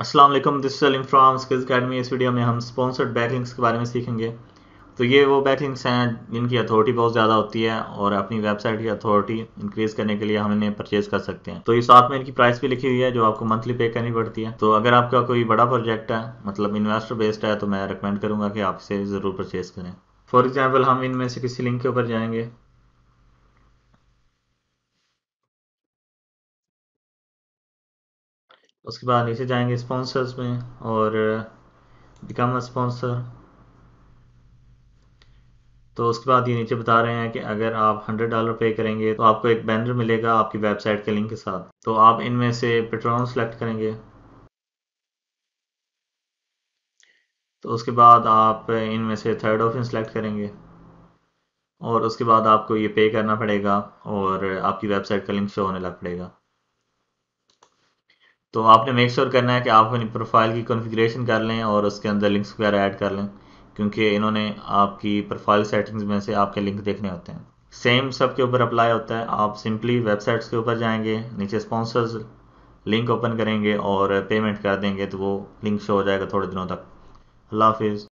Aslam this Salim from skills academy इस वीडियो में हम स्पॉन्सर्ड बैकलिंक्स के बारे में सीखेंगे तो ये वो बैकलिंक्स हैं जिनकी अथॉरिटी बहुत ज़्यादा होती है और अपनी वेबसाइट की अथॉरिटी इंक्रीज करने के लिए हम इन्हें परचेज कर सकते हैं तो ये साथ में इनकी प्राइस भी लिखी हुई है जो आपको मंथली पे करनी पड़ती है तो अगर आपका कोई बड़ा प्रोजेक्ट है मतलब इन्वेस्टर बेस्ड है तो मैं रिकमेंड करूँगा कि आप इसे ज़रूर परचेज़ करें फॉर एग्ज़ाम्पल हम इनमें से किसी लिंक के ऊपर जाएंगे उसके बाद नीचे जाएंगे स्पॉन्सर्स में और बिकम अ स्पॉन्सर तो उसके बाद ये नीचे बता रहे हैं कि अगर आप हंड्रेड डॉलर पे करेंगे तो आपको एक बैनर मिलेगा आपकी वेबसाइट के लिंक के साथ तो आप इनमें से पेट्रॉन सेलेक्ट करेंगे तो उसके बाद आप इनमें से थर्ड ऑप्शन सेलेक्ट करेंगे और उसके बाद आपको ये पे करना पड़ेगा और आपकी वेबसाइट का लिंक शो होने लग पड़ेगा तो आपने मेक श्योर करना है कि आप अपनी प्रोफाइल की कॉन्फ़िगरेशन कर लें और उसके अंदर लिंक्स वगैरह ऐड कर लें क्योंकि इन्होंने आपकी प्रोफाइल सेटिंग्स में से आपके लिंक देखने होते हैं सेम सब के ऊपर अप्लाई होता है आप सिंपली वेबसाइट्स के ऊपर जाएंगे नीचे स्पॉन्सर्स लिंक ओपन करेंगे और पेमेंट कर देंगे तो वो लिंक शो हो जाएगा थोड़े दिनों तक अल्लाह हाफिज़